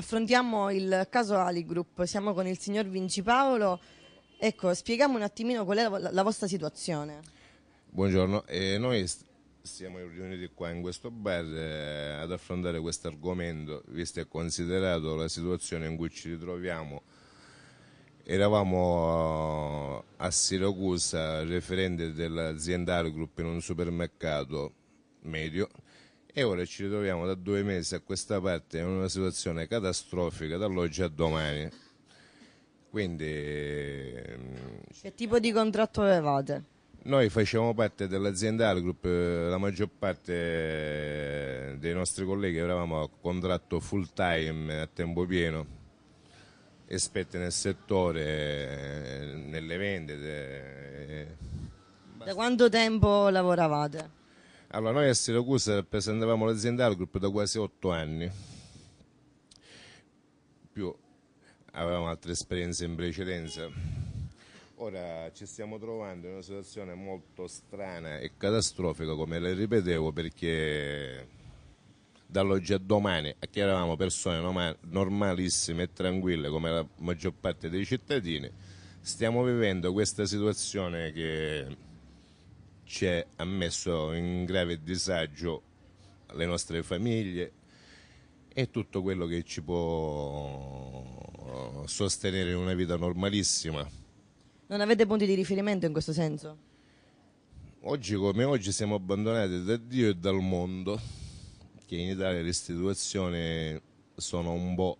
Affrontiamo il caso Ali Group, siamo con il signor Vinci Paolo. Ecco, spieghiamo un attimino qual è la, la vostra situazione. Buongiorno, eh, noi st siamo riuniti qua in questo bar eh, ad affrontare questo argomento, visto e considerato la situazione in cui ci ritroviamo. Eravamo a Siracusa, referente dell'azienda Ali Group in un supermercato medio e ora ci ritroviamo da due mesi a questa parte in una situazione catastrofica dall'oggi a domani. Quindi... Mm, che tipo di contratto avevate? Noi facciamo parte dell'azienda group, eh, la maggior parte eh, dei nostri colleghi eravamo a contratto full time a tempo pieno, esperti nel settore, eh, nelle vendite. Da quanto tempo lavoravate? Allora, noi a Siracusa rappresentavamo l'azienda Algroup da quasi otto anni, più avevamo altre esperienze in precedenza. Ora ci stiamo trovando in una situazione molto strana e catastrofica, come le ripetevo, perché dall'oggi a domani, a che eravamo persone normalissime e tranquille come la maggior parte dei cittadini, stiamo vivendo questa situazione che ci ha messo in grave disagio le nostre famiglie e tutto quello che ci può eh, sostenere in una vita normalissima. Non avete punti di riferimento in questo senso? Oggi come oggi siamo abbandonati da Dio e dal mondo, che in Italia le situazioni sono un po'...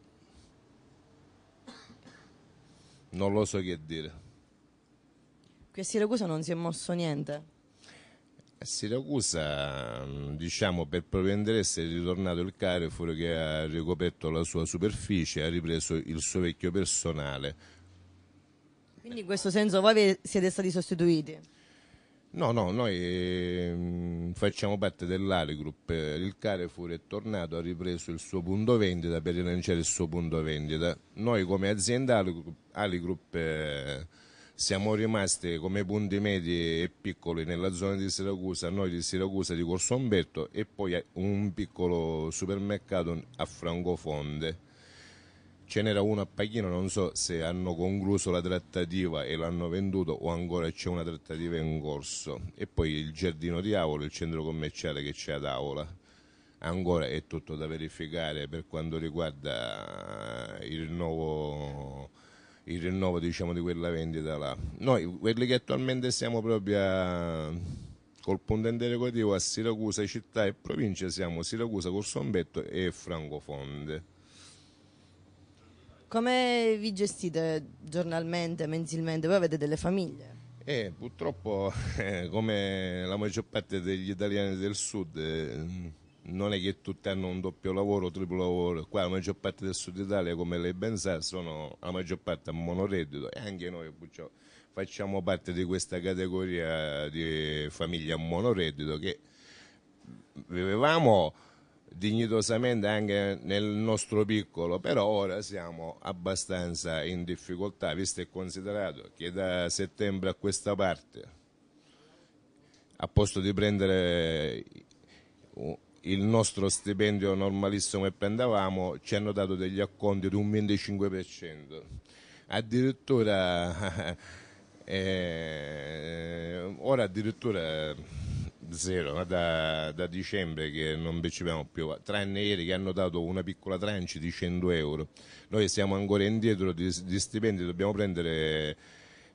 non lo so che dire. Qui a Siracusa non si è mosso niente? Siracusa, mm, diciamo, per proprio interesse è ritornato il Carrefour che ha ricoperto la sua superficie, ha ripreso il suo vecchio personale. Quindi in questo senso voi siete stati sostituiti? No, no, noi eh, facciamo parte dell'Ali Group, il Carrefour è tornato, ha ripreso il suo punto vendita per rilanciare il suo punto vendita. Noi come azienda Ali Group... Eh, siamo rimasti come punti medi e piccoli nella zona di Siracusa, noi di Siracusa di Corso Umberto e poi un piccolo supermercato a Francofonte. Ce n'era uno a Paghino, non so se hanno concluso la trattativa e l'hanno venduto o ancora c'è una trattativa in corso. E poi il giardino di Avola, il centro commerciale che c'è ad Avola ancora è tutto da verificare per quanto riguarda il nuovo il rinnovo diciamo, di quella vendita là. Noi quelli che attualmente siamo proprio a, col ponte integrativo a Siracusa, città e provincia, siamo Siracusa, Corsombetto e Francofonde. Come vi gestite giornalmente, mensilmente? Voi avete delle famiglie? Eh, purtroppo, eh, come la maggior parte degli italiani del sud, eh, non è che tutti hanno un doppio lavoro, triplo lavoro, qua la maggior parte del sud Italia come lei ben sa sono la maggior parte a monoreddito e anche noi Puccio, facciamo parte di questa categoria di famiglie a monoreddito che vivevamo dignitosamente anche nel nostro piccolo, però ora siamo abbastanza in difficoltà, visto e considerato che da settembre a questa parte, a posto di prendere il nostro stipendio normalissimo che prendevamo ci hanno dato degli acconti di un 25%. Addirittura, eh, ora addirittura zero, da, da, dicembre che non percepiamo più, tranne ieri che hanno dato una piccola tranche di 100 euro. Noi siamo ancora indietro di, di stipendi, dobbiamo prendere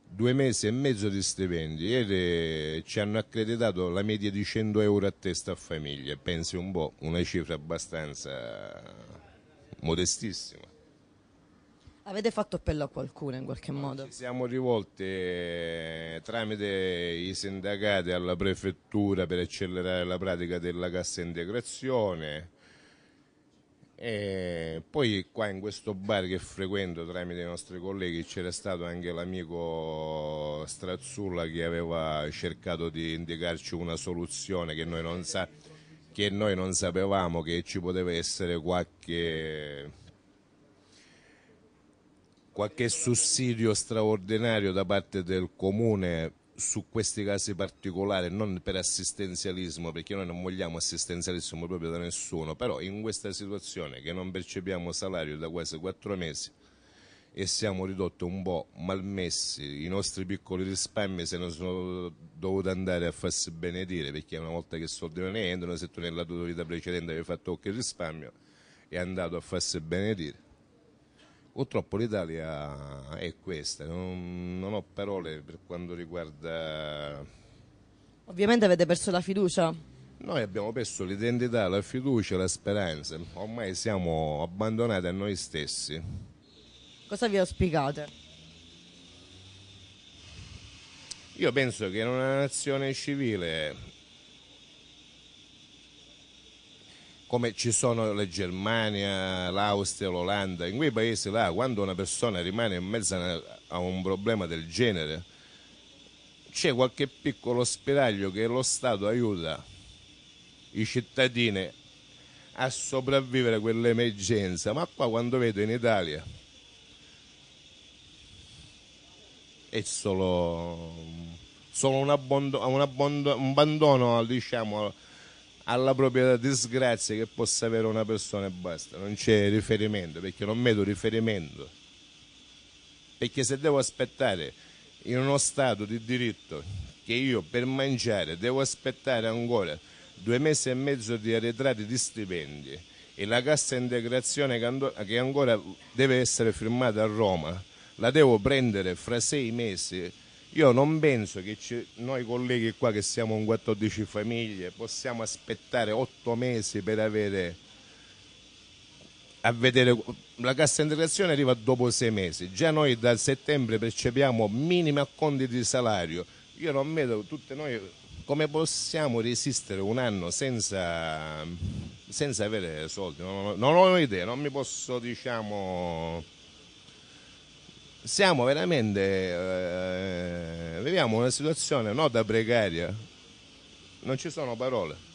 due mesi e mezzo di stipendi e ci hanno accreditato la media di 100 euro a testa a famiglia, pensi un po', una cifra abbastanza modestissima. Avete fatto appello a qualcuno in qualche modo? Ci siamo rivolti eh, tramite i sindacati alla prefettura per accelerare la pratica della cassa integrazione, e poi qua in questo bar che frequento tramite i nostri colleghi c'era stato anche l'amico Strazzulla che aveva cercato di indicarci una soluzione che noi non, sa- che noi non sapevamo che ci poteva essere qualche qualche sussidio straordinario da parte del comune su questi casi particolari, non per assistenzialismo, perché noi non vogliamo assistenzialismo proprio da nessuno, però in questa situazione che non percepiamo salario da quasi quattro mesi e siamo ridotti un po' malmessi, i nostri piccoli risparmi se ne sono dovuti andare a farsi benedire, perché una volta che i soldi non entrano, se tu nella tua vita precedente avevi fatto qualche risparmio, è andato a farsi benedire Purtroppo l'Italia è questa, non, non, ho parole per quanto riguarda... Ovviamente avete perso la fiducia? Noi abbiamo perso l'identità, la fiducia, la speranza, ormai siamo abbandonati a noi stessi. Cosa vi auspicate? Io penso che in una nazione civile come ci sono la Germania, l'Austria, l'Olanda, in quei paesi là quando una persona rimane in mezzo a un problema del genere c'è qualche piccolo spiraglio che lo Stato aiuta i cittadini a sopravvivere a quell'emergenza, ma qua quando vedo in Italia è solo, solo un, abbondo, un, abbondo, un, abbandono diciamo alla propria disgrazia che possa avere una persona e basta, non c'è riferimento, perché non metto riferimento. Perché se devo aspettare in uno stato di diritto che io per mangiare devo aspettare ancora due mesi e mezzo di arretrati di stipendi e la cassa integrazione che ancora deve essere firmata a Roma, la devo prendere fra sei mesi io non penso che ci, noi colleghi qua che siamo un 14 famiglie possiamo aspettare 8 mesi per avere a vedere la cassa integrazione arriva dopo 6 mesi. Già noi dal settembre percepiamo minimi acconti di salario. Io non vedo tutte noi come possiamo resistere un anno senza, senza avere soldi. Non, non, ho idea, non mi posso diciamo siamo veramente, eh, viviamo una situazione non da precaria, non ci sono parole.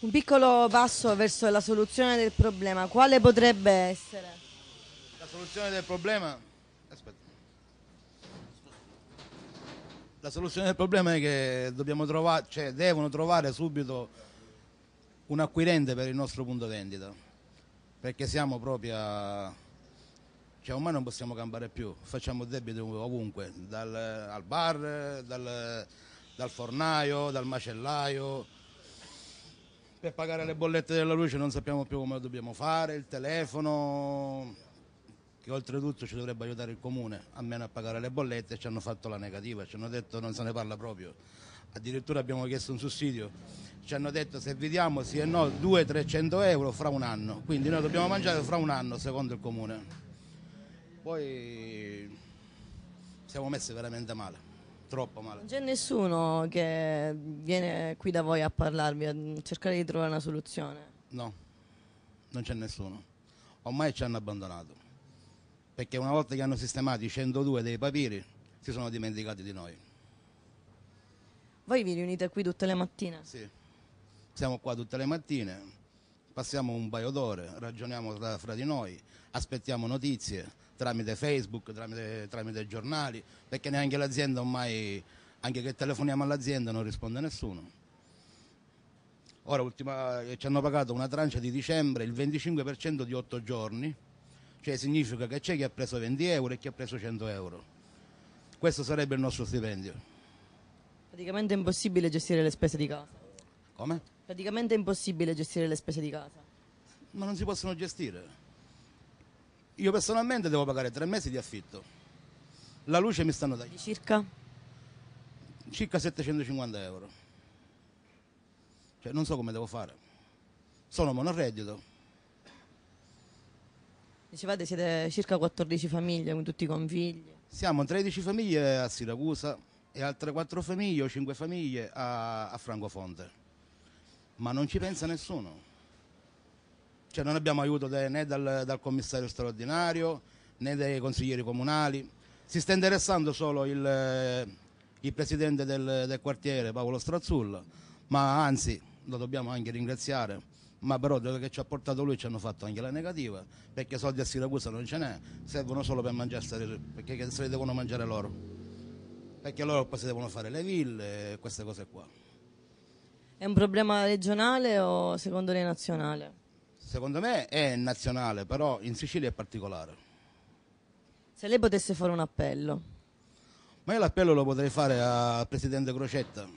Un piccolo passo verso la soluzione del problema, quale potrebbe essere? La soluzione del problema? Aspetta. La soluzione del problema è che dobbiamo trovare, cioè devono trovare subito un acquirente per il nostro punto vendita, perché siamo proprio... A cioè ormai non possiamo campare più, facciamo debito ovunque, dal, al bar, dal, dal fornaio, dal macellaio, per pagare le bollette della luce non sappiamo più come lo dobbiamo fare, il telefono, che oltretutto ci dovrebbe aiutare il comune, almeno a pagare le bollette, ci hanno fatto la negativa, ci hanno detto non se ne parla proprio, addirittura abbiamo chiesto un sussidio, ci hanno detto se vi diamo sì e no 200-300 euro fra un anno, quindi noi dobbiamo mangiare fra un anno secondo il comune. Poi siamo messi veramente male, troppo male. Non c'è nessuno che viene qui da voi a parlarvi, a cercare di trovare una soluzione? No, non c'è nessuno. Ormai ci hanno abbandonato, perché una volta che hanno sistemato i 102 dei papiri si sono dimenticati di noi. Voi vi riunite qui tutte le mattine? Sì, siamo qua tutte le mattine passiamo un paio d'ore, ragioniamo tra, fra di noi, aspettiamo notizie tramite Facebook, tramite, tramite giornali, perché neanche l'azienda ormai, anche che telefoniamo all'azienda non risponde nessuno. Ora ultima, eh, ci hanno pagato una trancia di dicembre, il 25% di 8 giorni, cioè significa che c'è chi ha preso 20 euro e chi ha preso 100 euro. Questo sarebbe il nostro stipendio. Praticamente è impossibile gestire le spese di casa. Come? Praticamente è impossibile gestire le spese di casa. Ma non si possono gestire. Io personalmente devo pagare tre mesi di affitto. La luce mi stanno dando. circa? Circa 750 euro. Cioè non so come devo fare. Sono monoreddito. Dicevate siete circa 14 famiglie con tutti i convigli. Siamo 13 famiglie a Siracusa e altre 4 famiglie o 5 famiglie a, a Francofonte ma non ci pensa nessuno. Cioè non abbiamo aiuto né dal, dal commissario straordinario né dai consiglieri comunali. Si sta interessando solo il, il presidente del, del, quartiere, Paolo Strazzullo, ma anzi lo dobbiamo anche ringraziare, ma però quello che ci ha portato lui ci hanno fatto anche la negativa, perché soldi a Siracusa non ce n'è, servono solo per mangiare, perché se li devono mangiare loro, perché loro poi si devono fare le ville, e queste cose qua. È un problema regionale o secondo lei nazionale? Secondo me è nazionale, però in Sicilia è particolare. Se lei potesse fare un appello? Ma io l'appello lo potrei fare al Presidente Crocetta,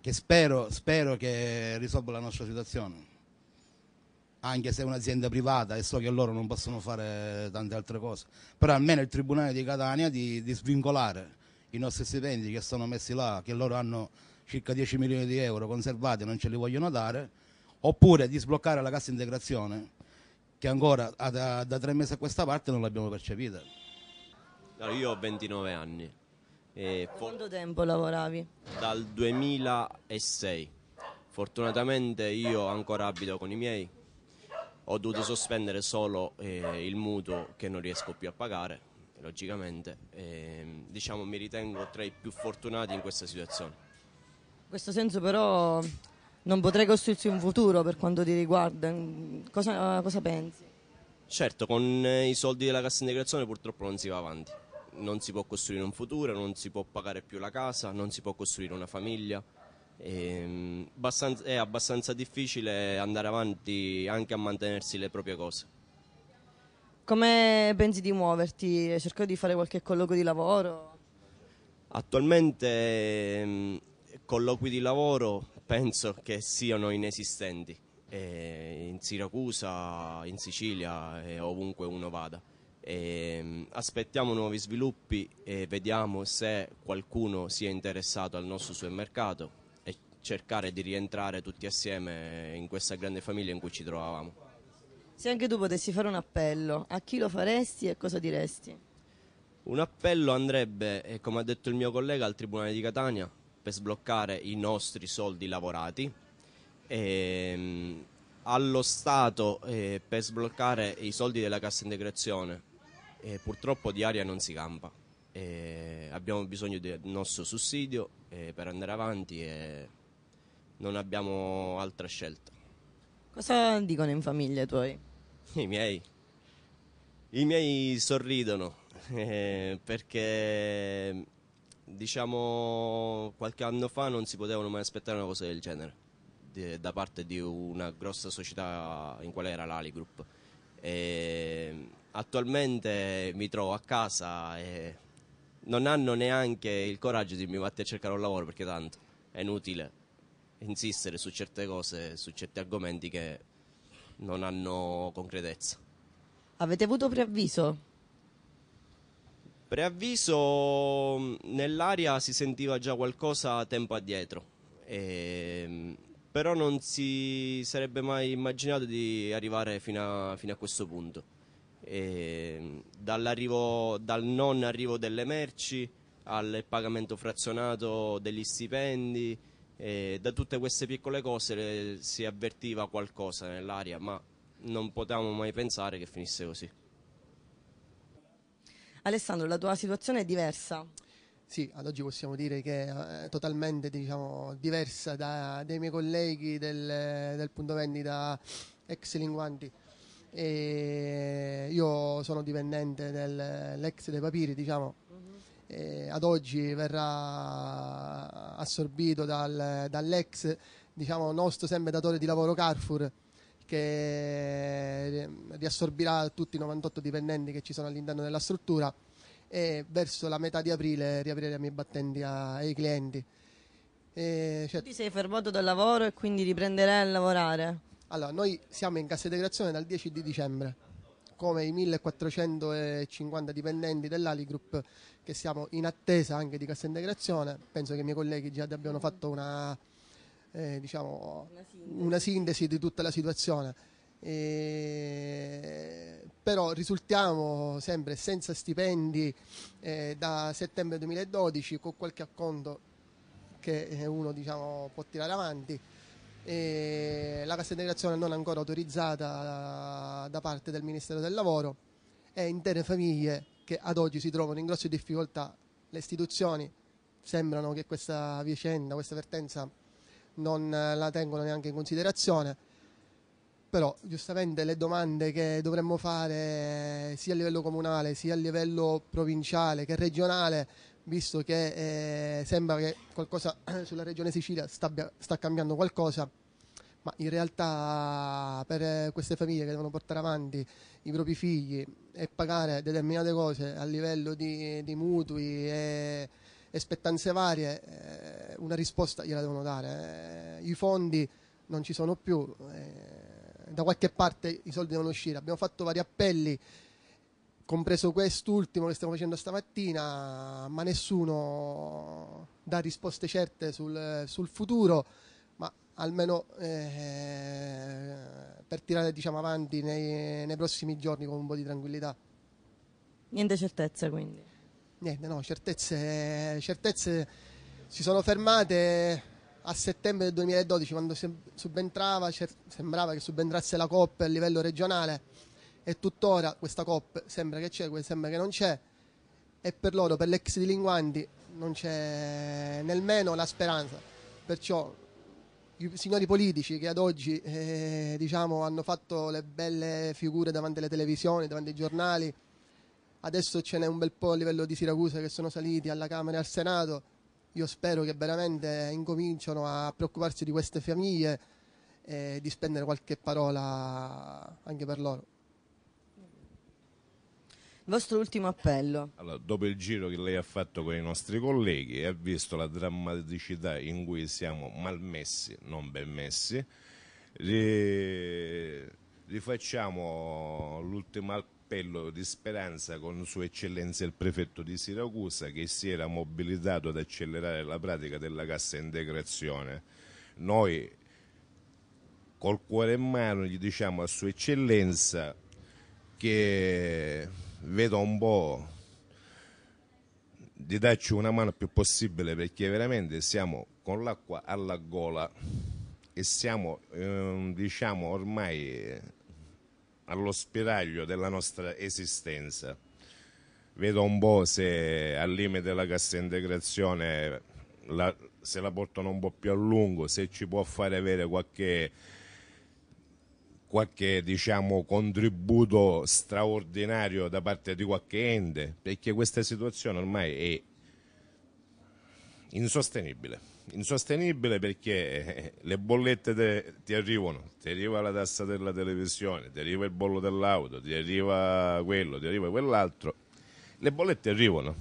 che spero, spero che risolva la nostra situazione, anche se è un'azienda privata e so che loro non possono fare tante altre cose, però almeno il Tribunale di Catania di, di svincolare i nostri stipendi che sono messi là, che loro hanno circa 10 milioni di euro conservati non ce li vogliono dare, oppure di sbloccare la cassa integrazione che ancora da, da tre mesi a questa parte non l'abbiamo percepita. Allora, io ho 29 anni. E Quanto tempo lavoravi? Dal 2006. Fortunatamente io ancora abito con i miei, ho dovuto sospendere solo eh, il mutuo che non riesco più a pagare, logicamente. Eh, diciamo mi ritengo tra i più fortunati in questa situazione. In questo senso però non potrei costruirsi un futuro per quanto ti riguarda. Cosa, cosa pensi? Certo, con eh, i soldi della cassa integrazione purtroppo non si va avanti. Non si può costruire un futuro, non si può pagare più la casa, non si può costruire una famiglia. E, ehm, è abbastanza difficile andare avanti anche a mantenersi le proprie cose. Come pensi di muoverti? Cerco di fare qualche colloquio di lavoro? Attualmente ehm, colloqui di lavoro penso che siano inesistenti eh, in Siracusa, in Sicilia e ovunque uno vada. Eh, aspettiamo nuovi sviluppi e vediamo se qualcuno sia interessato al nostro supermercato e cercare di rientrare tutti assieme in questa grande famiglia in cui ci trovavamo. Se anche tu potessi fare un appello, a chi lo faresti e cosa diresti? Un appello andrebbe, come ha detto il mio collega, al Tribunale di Catania per sbloccare i nostri soldi lavorati. E, ehm, allo Stato eh, per sbloccare i soldi della cassa integrazione eh, purtroppo di aria non si campa. Eh, abbiamo bisogno del nostro sussidio eh, per andare avanti e non abbiamo altra scelta. Cosa dicono in famiglia i tuoi? I miei. I miei sorridono eh, perché diciamo qualche anno fa non si potevano mai aspettare una cosa del genere da parte di una grossa società in quale era l'Ali Group. E attualmente mi trovo a casa e non hanno neanche il coraggio di mi vatti a cercare un lavoro perché tanto è inutile insistere su certe cose, su certi argomenti che non hanno concretezza. Avete avuto preavviso? Preavviso nell'aria si sentiva già qualcosa tempo addietro, ehm, però non si sarebbe mai immaginato di arrivare fino a, fino a questo punto. Ehm, dal non arrivo delle merci al pagamento frazionato degli stipendi, eh, da tutte queste piccole cose le, eh, si avvertiva qualcosa nell'aria, ma non potevamo mai pensare che finisse così. Alessandro, la tua situazione è diversa? Sì, ad oggi possiamo dire che eh, è totalmente diciamo, diversa da, dai miei colleghi del, del punto vendita ex linguanti. E io sono dipendente dell'ex dei papiri, diciamo. mm ad oggi verrà assorbito dal, dall'ex diciamo, nostro sempre datore di lavoro Carrefour che eh, riassorbirà tutti i 98 dipendenti che ci sono all'interno della struttura e verso la metà di aprile riapriremo i battenti ai clienti. E, cioè, tu ti sei fermato dal lavoro e quindi riprenderai a lavorare? Allora, noi siamo in cassa integrazione dal 10 di dicembre, come i 1450 dipendenti dell'Ali Group che siamo in attesa anche di cassa integrazione. Penso che i miei colleghi già abbiano fatto una eh, diciamo, una sintesi. una, sintesi. di tutta la situazione. E... Però risultiamo sempre senza stipendi eh, da settembre 2012 con qualche acconto che eh, uno diciamo, può tirare avanti. E la cassa integrazione non ancora autorizzata da parte del Ministero del Lavoro e intere famiglie che ad oggi si trovano in grosse difficoltà. Le istituzioni sembrano che questa vicenda, questa vertenza non eh, la tengono neanche in considerazione. Però giustamente le domande che dovremmo fare eh, sia a livello comunale, sia a livello provinciale che regionale, visto che eh, sembra che qualcosa sulla regione Sicilia sta, sta cambiando qualcosa, ma in realtà per eh, queste famiglie che devono portare avanti i propri figli e pagare determinate cose a livello di, di mutui e, e spettanze varie, eh, una risposta gliela devono dare. Eh, I fondi non ci sono più, eh, da qualche parte i soldi devono uscire. Abbiamo fatto vari appelli, compreso quest'ultimo che stiamo facendo stamattina, ma nessuno dà risposte certe sul, sul futuro, ma almeno eh, per tirare diciamo, avanti nei, nei prossimi giorni con un po' di tranquillità. Niente certezze quindi? Niente, no, certezze, certezze si sono fermate a settembre del 2012 quando subentrava, sembrava che subentrasse la Coppa a livello regionale e tuttora questa Coppa sembra che c'è, sembra che non c'è e per loro, per l'ex di Linguandi, non c'è nemmeno la speranza. Perciò i signori politici che ad oggi eh, diciamo, hanno fatto le belle figure davanti alle televisioni, davanti ai giornali, adesso ce n'è un bel po' a livello di Siracusa che sono saliti alla Camera e al Senato, io spero che veramente incominciano a preoccuparsi di queste famiglie e di spendere qualche parola anche per loro. Il vostro ultimo appello. Allora, dopo il giro che lei ha fatto con i nostri colleghi e ha visto la drammaticità in cui siamo malmessi, non ben messi, rifacciamo l'ultimo appello appello di speranza con Sua Eccellenza il prefetto di Siracusa che si era mobilitato ad accelerare la pratica della cassa integrazione. Noi col cuore in mano gli diciamo a Sua Eccellenza che veda un po' di darci una mano più possibile perché veramente siamo con l'acqua alla gola e siamo eh, diciamo ormai allo spiraglio della nostra esistenza. Vedo un po' se al limite della cassa integrazione la, se la portano un po' più a lungo, se ci può fare avere qualche, qualche diciamo, contributo straordinario da parte di qualche ente, perché questa situazione ormai è insostenibile insostenibile perché eh, le bollette te, ti arrivano, ti arriva la tassa della televisione, ti arriva il bollo dell'auto, ti arriva quello, ti arriva quell'altro. Le bollette arrivano,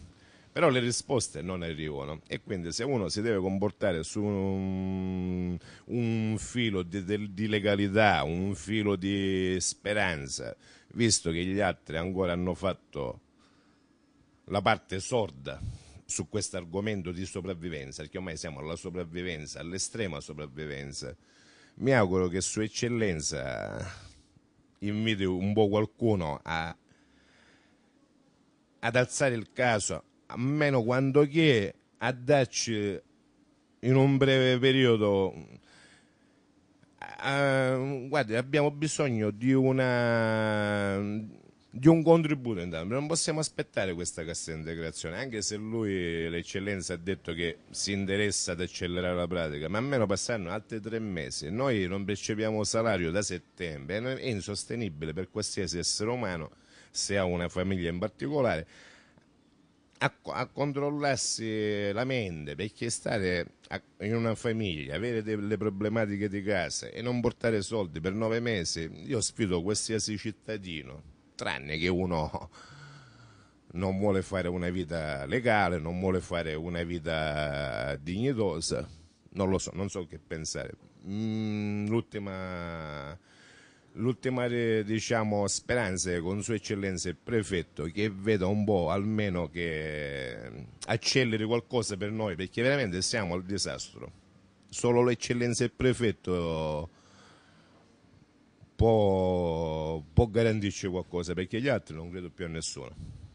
però le risposte non arrivano e quindi se uno si deve comportare su un, un filo di, di, di, legalità, un filo di speranza, visto che gli altri ancora hanno fatto la parte sorda su questo argomento di sopravvivenza, perché ormai siamo alla sopravvivenza, all'estrema sopravvivenza. Mi auguro che Sua Eccellenza inviti un po' qualcuno a, ad alzare il caso, almeno meno quando che a darci in un breve periodo Uh, eh, guarda, abbiamo bisogno di una di un contributo intanto. Non possiamo aspettare questa cassa integrazione, anche se lui, l'eccellenza, ha detto che si interessa ad accelerare la pratica, ma almeno passeranno altri tre mesi. Noi non percepiamo salario da settembre, è insostenibile per qualsiasi essere umano, se ha una famiglia in particolare, a, a controllarsi la mente, perché stare a, in una famiglia, avere delle problematiche di casa e non portare soldi per nove mesi, io sfido qualsiasi cittadino tranne che uno non vuole fare una vita legale, non vuole fare una vita dignitosa. Non lo so, non so che pensare. Mm, l'ultima, l'ultima eh, diciamo, speranza con Sua Eccellenza il prefetto che veda un po' almeno che acceleri qualcosa per noi perché veramente siamo al disastro. Solo l'eccellenza e il prefetto può, può garantirci qualcosa perché gli altri non credo più a nessuno.